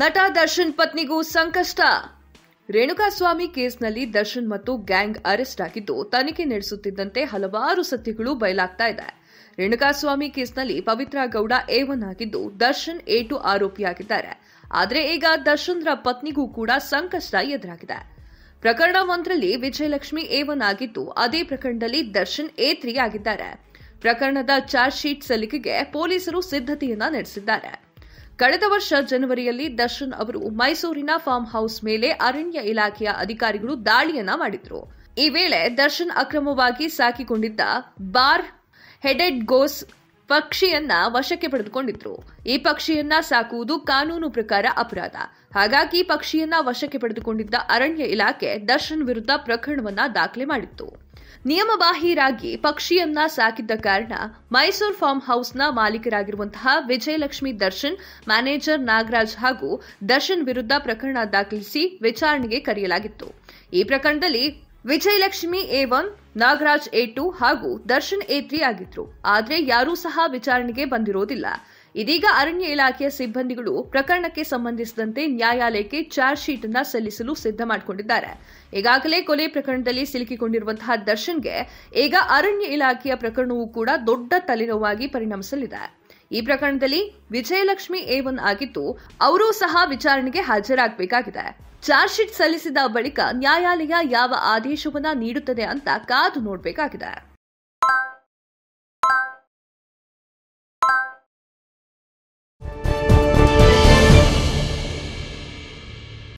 ನಟ ದರ್ಶನ್ ಪತ್ನಿಗೂ ಸಂಕಷ್ಟ ರೇಣುಕಾಸ್ವಾಮಿ ಕೇಸ್ನಲ್ಲಿ ದರ್ಶನ್ ಮತ್ತು ಗ್ಯಾಂಗ್ ಅರೆಸ್ಟ್ ಆಗಿದ್ದು ತನಿಖೆ ನಡೆಸುತ್ತಿದ್ದಂತೆ ಹಲವಾರು ಸತ್ಯಗಳು ಬಯಲಾಗ್ತಾ ಇದೆ ರೇಣುಕಾಸ್ವಾಮಿ ಕೇಸ್ನಲ್ಲಿ ಪವಿತ್ರ ಗೌಡ ಎ ಒನ್ ಆಗಿದ್ದು ದರ್ಶನ್ ಎ ಟು ಆರೋಪಿಯಾಗಿದ್ದಾರೆ ಆದರೆ ಈಗ ದರ್ಶನ್ರ ಪತ್ನಿಗೂ ಕೂಡ ಸಂಕಷ್ಟ ಎದುರಾಗಿದೆ ಪ್ರಕರಣ ಒಂದರಲ್ಲಿ ವಿಜಯಲಕ್ಷ್ಮಿ ಎ ಒನ್ ಆಗಿದ್ದು ಅದೇ ಪ್ರಕರಣದಲ್ಲಿ ದರ್ಶನ್ ಎ ತ್ರೀ ಆಗಿದ್ದಾರೆ ಪ್ರಕರಣದ ಚಾರ್ಜ್ ಶೀಟ್ ಸಲ್ಲಿಕೆಗೆ ಪೊಲೀಸರು ಸಿದ್ಧತೆಯನ್ನ ನಡೆಸಿದ್ದಾರೆ ಕಳೆದ ವರ್ಷ ಜನವರಿಯಲ್ಲಿ ದರ್ಶನ್ ಅವರು ಮೈಸೂರಿನ ಫಾರ್ಮ್ ಹೌಸ್ ಮೇಲೆ ಅರಣ್ಯ ಇಲಾಖೆಯ ಅಧಿಕಾರಿಗಳು ದಾಳಿಯನ್ನ ಮಾಡಿದ್ರು ಈ ವೇಳೆ ದರ್ಶನ್ ಅಕ್ರಮವಾಗಿ ಸಾಕಿಕೊಂಡಿದ್ದ ಬಾರ್ ಹೆಡೆಡ್ ಗೋಸ್ ಪಕ್ಷಿಯನ್ನ ವಶಕ್ಕೆ ಪಡೆದುಕೊಂಡಿದ್ರು ಈ ಪಕ್ಷಿಯನ್ನ ಸಾಕುವುದು ಕಾನೂನು ಪ್ರಕಾರ ಅಪರಾಧ ಹಾಗಾಗಿ ಪಕ್ಷಿಯನ್ನ ವಶಕ್ಕೆ ಪಡೆದುಕೊಂಡಿದ್ದ ಅರಣ್ಯ ಇಲಾಖೆ ದರ್ಶನ್ ವಿರುದ್ಧ ಪ್ರಕರಣವನ್ನ ದಾಖಲೆ ಮಾಡಿತ್ತು ನಿಯಮಬಾಹಿರಾಗಿ ಪಕ್ಷಿಯನ್ನ ಸಾಕಿದ್ದ ಕಾರಣ ಮೈಸೂರು ಫಾರ್ಮ್ ಹೌಸ್ನ ಮಾಲೀಕರಾಗಿರುವಂತಹ ವಿಜಯಲಕ್ಷ್ಮಿ ದರ್ಶನ್ ಮ್ಯಾನೇಜರ್ ನಾಗರಾಜ್ ಹಾಗೂ ದರ್ಶನ್ ವಿರುದ್ಧ ಪ್ರಕರಣ ದಾಖಲಿಸಿ ವಿಚಾರಣೆಗೆ ಕರೆಯಲಾಗಿತ್ತು ಈ ಪ್ರಕರಣದಲ್ಲಿ Vijayalakshmi A one Nagaraj A two ಹಾಗೂ ದರ್ಶನ್ ಎ ತ್ರೀ ಆಗಿದ್ರು ಆದರೆ ಯಾರೂ ಸಹ ವಿಚಾರಣೆಗೆ ಬಂದಿರೋದಿಲ್ಲ ಇದೀಗ ಅರಣ್ಯ ಇಲಾಖೆಯ ಸಿಬ್ಬಂದಿಗಳು ಪ್ರಕರಣಕ್ಕೆ ಸಂಬಂಧಿಸಿದಂತೆ ನ್ಯಾಯಾಲಯಕ್ಕೆ ಚಾರ್ಜ್ ಶೀಟ್ ಅನ್ನು ಸಲ್ಲಿಸಲು ಸಿದ್ಧ ಮಾಡಿಕೊಂಡಿದ್ದಾರೆ ಈಗಾಗಲೇ ಕೊಲೆ ಪ್ರಕರಣದಲ್ಲಿ ಸಿಲುಕಿಕೊಂಡಿರುವಂತಹ ದರ್ಶನ್ಗೆ ಈಗ ಅರಣ್ಯ ಇಲಾಖೆಯ ಪ್ರಕರಣವೂ ಕೂಡ ದೊಡ್ಡ ತಲೆನೋವಾಗಿ ಪರಿಣಮಿಸಲಿದೆ ಈ ಪ್ರಕರಣದಲ್ಲಿ ವಿಜಯಲಕ್ಷ್ಮಿ ಎ ಒನ್ ಆಗಿದ್ದು ಅವರೂ ಸಹ ವಿಚಾರಣೆಗೆ ಹಾಜರಾಗಬೇಕಾಗಿದೆ ಚಾರ್ಜ್ ಶೀಟ್ ಸಲ್ಲಿಸಿದ ಬಳಿಕ ನ್ಯಾಯಾಲಯ ಯಾವ ಆದೇಶವನ್ನ ನೀಡುತ್ತದೆ ಅಂತ ಕಾದು ನೋಡಬೇಕಾಗಿದೆ